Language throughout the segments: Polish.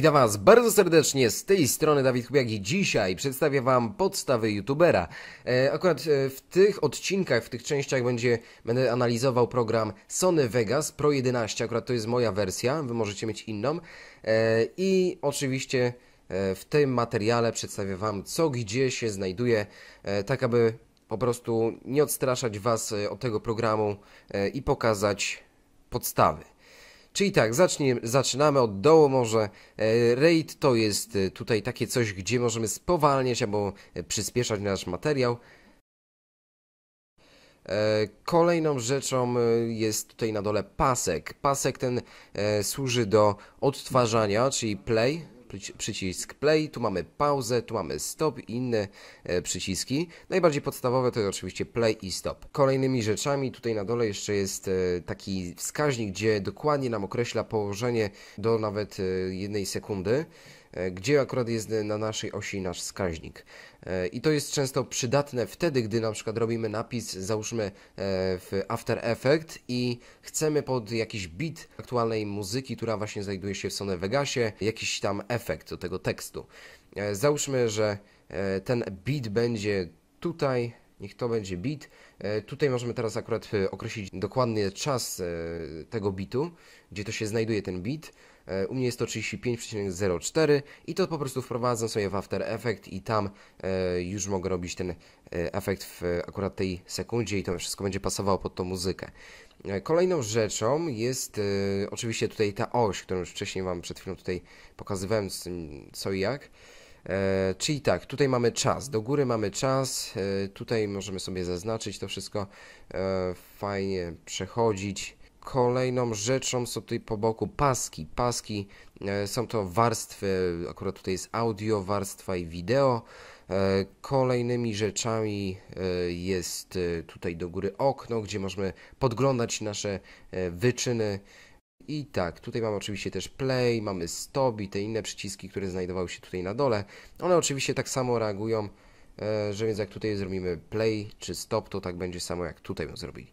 Witam Was bardzo serdecznie, z tej strony Dawid Kubiak i dzisiaj przedstawię Wam podstawy youtubera. E, akurat e, w tych odcinkach, w tych częściach będzie, będę analizował program Sony Vegas Pro 11, akurat to jest moja wersja, Wy możecie mieć inną. E, I oczywiście w tym materiale przedstawię Wam co gdzie się znajduje, tak aby po prostu nie odstraszać Was od tego programu i pokazać podstawy. Czyli tak, zaczynamy od dołu może. E, raid to jest e, tutaj takie coś, gdzie możemy spowalniać albo e, przyspieszać nasz materiał. Kolejną rzeczą jest tutaj na dole pasek. Pasek ten służy do odtwarzania, czyli play przycisk play, tu mamy pauzę, tu mamy stop i inne e, przyciski. Najbardziej podstawowe to jest oczywiście play i stop. Kolejnymi rzeczami tutaj na dole jeszcze jest e, taki wskaźnik, gdzie dokładnie nam określa położenie do nawet e, jednej sekundy. E, gdzie akurat jest e, na naszej osi nasz wskaźnik. E, I to jest często przydatne wtedy, gdy na przykład robimy napis, załóżmy w After Effect i chcemy pod jakiś beat aktualnej muzyki, która właśnie znajduje się w Sony Vegasie, jakiś tam efekt do tego tekstu. Załóżmy, że ten beat będzie tutaj, niech to będzie bit. Tutaj możemy teraz akurat określić dokładny czas tego bitu, gdzie to się znajduje ten bit. E, u mnie jest to 35,04 i to po prostu wprowadzam sobie w After Effect i tam e, już mogę robić ten e, efekt w akurat tej sekundzie i to wszystko będzie pasowało pod tą muzykę. Kolejną rzeczą jest oczywiście tutaj ta oś, którą już wcześniej Wam przed chwilą tutaj pokazywałem, co i jak. czyli tak, tutaj mamy czas, do góry mamy czas, tutaj możemy sobie zaznaczyć to wszystko, fajnie przechodzić Kolejną rzeczą są tutaj po boku paski. Paski e, są to warstwy, akurat tutaj jest audio, warstwa i wideo. E, kolejnymi rzeczami e, jest tutaj do góry okno, gdzie możemy podglądać nasze wyczyny. I tak, tutaj mamy oczywiście też play, mamy stop i te inne przyciski, które znajdowały się tutaj na dole. One oczywiście tak samo reagują, że więc jak tutaj zrobimy play czy stop, to tak będzie samo jak tutaj bym zrobili.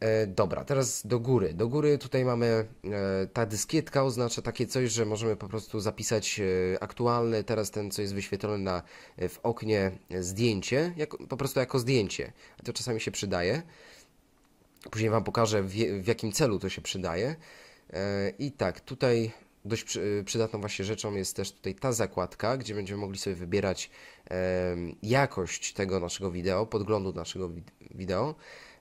E, dobra, teraz do góry. Do góry tutaj mamy e, ta dyskietka, oznacza takie coś, że możemy po prostu zapisać e, aktualny, teraz ten, co jest wyświetlone na, w oknie, zdjęcie, jak, po prostu jako zdjęcie. A to czasami się przydaje. Później Wam pokażę, w, w jakim celu to się przydaje. I tak, tutaj dość przy, przydatną właśnie rzeczą jest też tutaj ta zakładka, gdzie będziemy mogli sobie wybierać jakość tego naszego wideo, podglądu naszego wideo.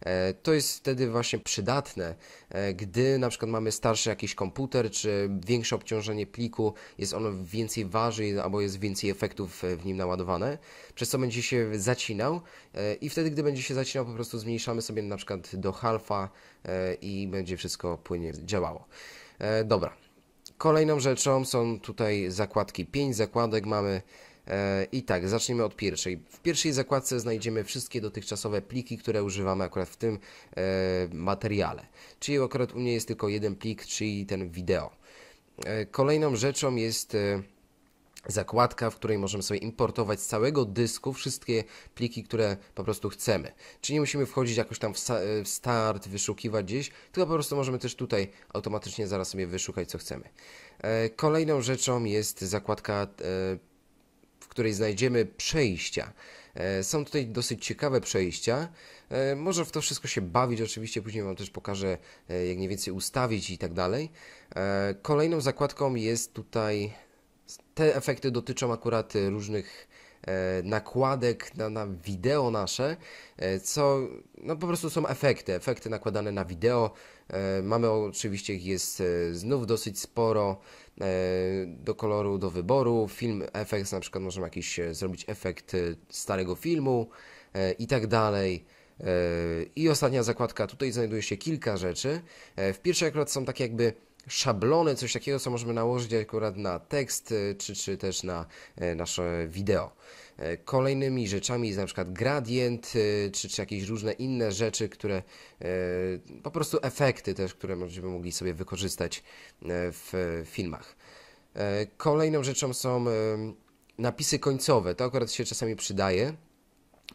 E, to jest wtedy właśnie przydatne, e, gdy na przykład mamy starszy jakiś komputer, czy większe obciążenie pliku, jest ono więcej waży albo jest więcej efektów e, w nim naładowane, przez co będzie się zacinał i wtedy, gdy będzie się zacinał, po prostu zmniejszamy sobie na przykład do halfa i będzie wszystko płynnie działało. Dobra. Kolejną rzeczą są tutaj zakładki 5 zakładek mamy E, I tak, zacznijmy od pierwszej. W pierwszej zakładce znajdziemy wszystkie dotychczasowe pliki, które używamy akurat w tym e, materiale. Czyli akurat u mnie jest tylko jeden plik, czyli ten wideo. E, kolejną rzeczą jest zakładka, w której możemy sobie importować z całego dysku wszystkie pliki, które po prostu chcemy. Czyli nie musimy wchodzić jakoś tam w start, wyszukiwać gdzieś, tylko po prostu możemy też tutaj automatycznie zaraz sobie wyszukać, co chcemy. Kolejną rzeczą jest zakładka której znajdziemy przejścia. E, są tutaj dosyć ciekawe przejścia. E, może w to wszystko się bawić, oczywiście później Wam też pokażę, e, jak mniej więcej ustawić i tak dalej. Kolejną zakładką jest tutaj. Te efekty dotyczą akurat różnych E, nakładek na, na wideo nasze, e, co no po prostu są efekty, efekty nakładane na wideo. E, mamy oczywiście ich jest znów dosyć sporo do koloru, do wyboru. Film, efekt, na przykład możemy jakiś zrobić efekt starego filmu i tak dalej. I ostatnia zakładka, tutaj znajduje się kilka rzeczy. W pierwszej akurat są takie jakby szablony, coś takiego, co możemy nałożyć akurat na tekst, czy, czy też na e, nasze wideo. E, kolejnymi rzeczami jest na przykład gradient, e, czy, czy jakieś różne inne rzeczy, które po prostu efekty też, które będziemy mogli sobie wykorzystać w filmach. Kolejną rzeczą są napisy końcowe. To akurat się czasami przydaje,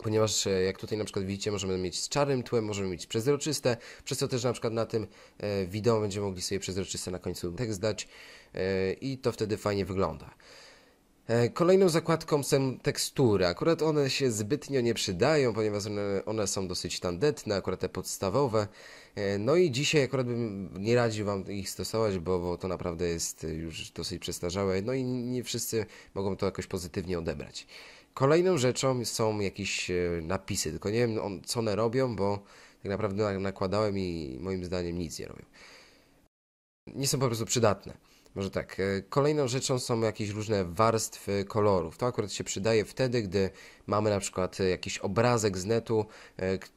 Ponieważ e, jak tutaj na przykład widzicie, możemy mieć z czarnym tłem, możemy mieć przezroczyste, przez co też na przykład na tym e, wideo będziemy mogli sobie przezroczyste na końcu tekst dać e, i to wtedy fajnie wygląda. Kolejną zakładką są tekstury. Akurat one się zbytnio nie przydają, ponieważ one, są dosyć tandetne, akurat te podstawowe. No i dzisiaj akurat bym nie radził Wam ich stosować, bo, bo to naprawdę jest już dosyć przestarzałe. No i nie wszyscy mogą to jakoś pozytywnie odebrać. Kolejną rzeczą są jakieś e, napisy, tylko nie wiem co one robią, bo tak naprawdę nakładałem i moim zdaniem nic nie robią. Nie są po prostu przydatne. Może tak. E, kolejną rzeczą są jakieś różne warstwy kolorów. To akurat się przydaje wtedy, gdy mamy na przykład e, jakiś obrazek z netu,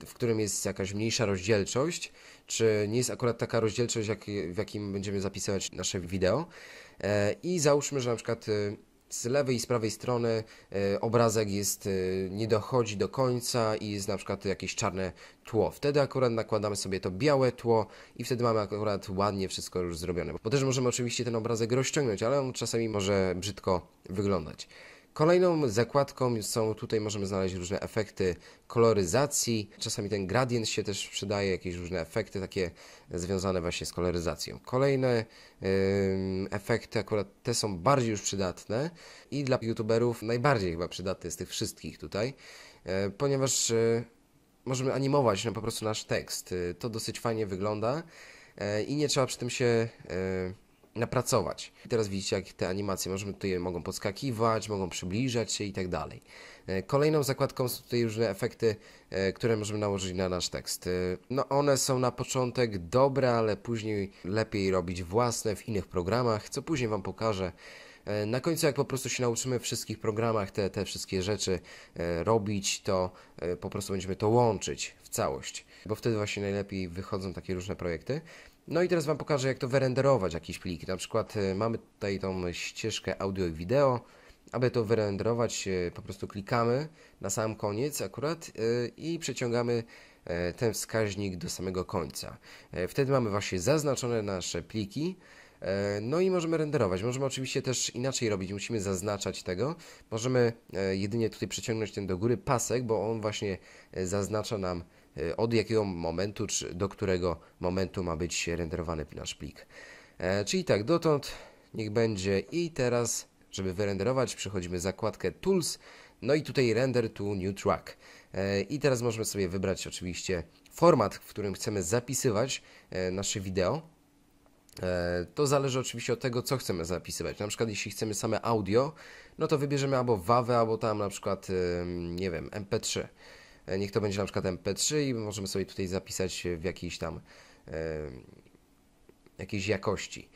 w którym jest jakaś mniejsza rozdzielczość, czy nie jest akurat taka rozdzielczość, jak, w jakim będziemy zapisywać nasze wideo. I załóżmy, że na przykład z lewej i z prawej strony e, obrazek jest, e, nie dochodzi do końca i jest na przykład jakieś czarne tło. Wtedy akurat nakładamy sobie to białe tło i wtedy mamy akurat ładnie wszystko już zrobione. Bo też możemy oczywiście ten obrazek rozciągnąć, ale on czasami może brzydko wyglądać. Kolejną zakładką są, tutaj możemy znaleźć różne efekty koloryzacji. Czasami ten gradient się też przydaje, jakieś różne efekty takie związane właśnie z koloryzacją. Kolejne yy, efekty, akurat te są bardziej już przydatne i dla youtuberów najbardziej chyba przydatne z tych wszystkich tutaj, yy, ponieważ yy, możemy animować no, po prostu nasz tekst. E, to dosyć fajnie wygląda i nie trzeba przy tym się napracować. I teraz widzicie, jak te animacje możemy tutaj mogą podskakiwać, mogą przybliżać się i tak dalej. E, kolejną zakładką są tutaj różne efekty, e, które możemy nałożyć na nasz tekst. E, no one są na początek dobre, ale później lepiej robić własne w innych programach, co później Wam pokażę. Na końcu, jak po prostu się nauczymy w wszystkich programach te, te wszystkie rzeczy robić, to po prostu będziemy to łączyć w całość, bo wtedy właśnie najlepiej wychodzą takie różne projekty. No i teraz Wam pokażę, jak to wyrenderować jakieś pliki. Na przykład y, mamy tutaj tą ścieżkę audio i wideo. Aby to wyrenderować, y, po prostu klikamy na sam koniec akurat y, i przeciągamy ten wskaźnik do samego końca. Wtedy mamy właśnie zaznaczone nasze pliki. No i możemy renderować. Możemy oczywiście też inaczej robić, musimy zaznaczać tego. Możemy jedynie tutaj przeciągnąć ten do góry pasek, bo on właśnie zaznacza nam E, od jakiego momentu, czy do którego momentu ma być renderowany nasz plik. E, czyli tak, dotąd niech będzie i teraz, żeby wyrenderować, przechodzimy zakładkę Tools, no i tutaj Render to New Track. E, I teraz możemy sobie wybrać oczywiście format, w którym chcemy zapisywać nasze wideo. To zależy oczywiście od tego, co chcemy zapisywać. Na przykład, jeśli chcemy same audio, no to wybierzemy albo WAWę, albo tam na przykład, nie wiem, MP3. E, niech to będzie na przykład MP3 i możemy sobie tutaj zapisać w jakiejś tam e, jakiejś jakości.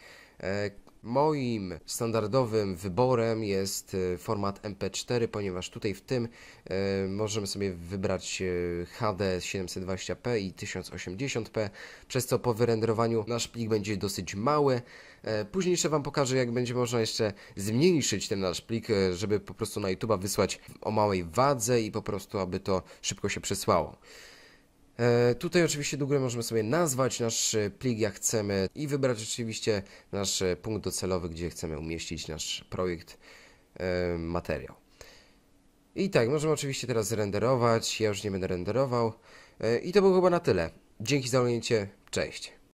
E, Moim standardowym wyborem jest e, format MP4, ponieważ tutaj w tym e, możemy sobie wybrać e, HD 720p i 1080p, przez co po wyrenderowaniu nasz plik będzie dosyć mały. Później jeszcze Wam pokażę, jak będzie można jeszcze zmniejszyć ten nasz plik, żeby po prostu na YouTube'a wysłać o małej wadze i po prostu, aby to szybko się przesłało. E, tutaj oczywiście do góry możemy sobie nazwać nasz e, plik jak chcemy i wybrać oczywiście nasz e, punkt docelowy, gdzie chcemy umieścić nasz projekt, materiał. I tak, możemy oczywiście teraz renderować, ja już nie będę renderował. I to było chyba na tyle. Dzięki za oglądanie, cześć!